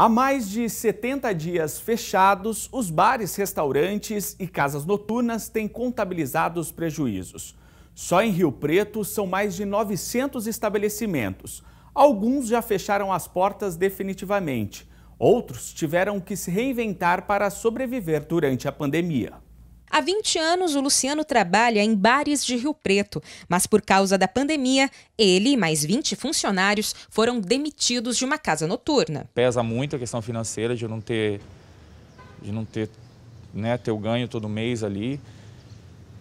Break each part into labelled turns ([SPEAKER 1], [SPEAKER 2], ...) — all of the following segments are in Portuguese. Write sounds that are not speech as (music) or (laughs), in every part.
[SPEAKER 1] Há mais de 70 dias fechados, os bares, restaurantes e casas noturnas têm contabilizado os prejuízos. Só em Rio Preto são mais de 900 estabelecimentos. Alguns já fecharam as portas definitivamente. Outros tiveram que se reinventar para sobreviver durante a pandemia.
[SPEAKER 2] Há 20 anos, o Luciano trabalha em bares de Rio Preto, mas por causa da pandemia, ele e mais 20 funcionários foram demitidos de uma casa noturna.
[SPEAKER 1] Pesa muito a questão financeira de não ter, de não ter, né, ter o ganho todo mês ali.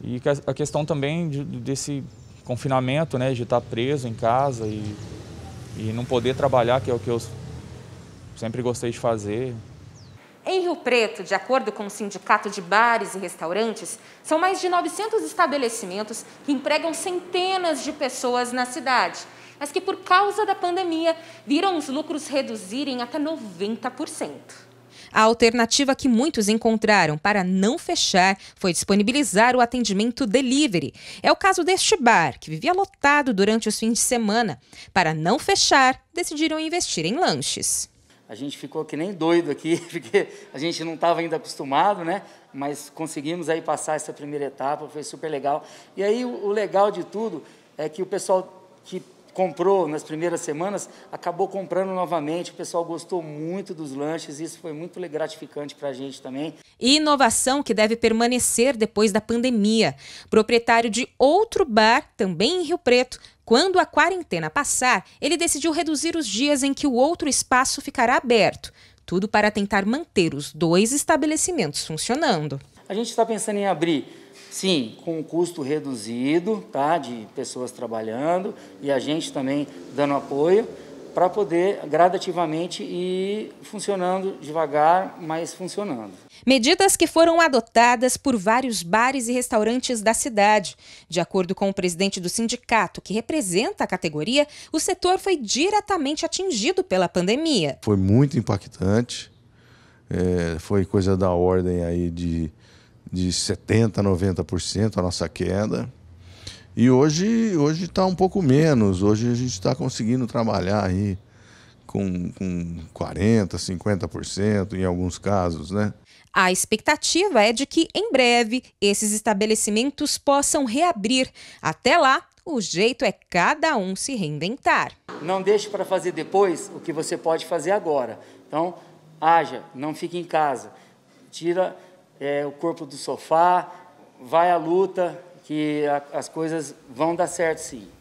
[SPEAKER 1] E a questão também de, desse confinamento, né, de estar preso em casa e, e não poder trabalhar, que é o que eu sempre gostei de fazer.
[SPEAKER 2] Rio Preto, de acordo com o Sindicato de Bares e Restaurantes, são mais de 900 estabelecimentos que empregam centenas de pessoas na cidade, mas que, por causa da pandemia, viram os lucros reduzirem até 90%. A alternativa que muitos encontraram para não fechar foi disponibilizar o atendimento delivery. É o caso deste bar, que vivia lotado durante os fins de semana. Para não fechar, decidiram investir em lanches. A
[SPEAKER 1] gente ficou que nem doido aqui, (laughs) porque a gente não estava ainda acostumado, né? Mas conseguimos aí passar essa primeira etapa, foi super legal. E aí o, legal de tudo é que o pessoal que comprou nas primeiras semanas, acabou comprando novamente. O pessoal gostou muito dos lanches, isso foi muito gratificante para a gente também.
[SPEAKER 2] Inovação que deve permanecer depois da pandemia. Proprietário de outro bar, também em Rio Preto, quando a quarentena passar, ele decidiu reduzir os dias em que o outro espaço ficará aberto. Tudo para tentar manter os dois estabelecimentos funcionando. A gente está pensando
[SPEAKER 1] em abrir, sim, com um custo reduzido, tá? De pessoas trabalhando e a gente também dando apoio para poder gradativamente ir funcionando devagar, mas funcionando.
[SPEAKER 2] Medidas que foram adotadas por vários bares e restaurantes da cidade. De acordo com o presidente do sindicato que representa a categoria, o setor foi diretamente atingido pela pandemia.
[SPEAKER 1] Foi muito impactante. É, foi coisa da ordem aí de, de 70%, 90% a nossa queda. E hoje hoje está um pouco menos. Hoje a gente está conseguindo trabalhar aí com, com 40%, 50% em alguns casos, né?
[SPEAKER 2] A expectativa é de que, em breve, esses estabelecimentos possam reabrir. Até lá, o jeito é cada um se reinventar.
[SPEAKER 1] Não deixe para fazer depois o que você pode fazer agora. Então, haja, não fique em casa. Tira é, o corpo do sofá, vai à luta, que a, as coisas vão dar certo sim.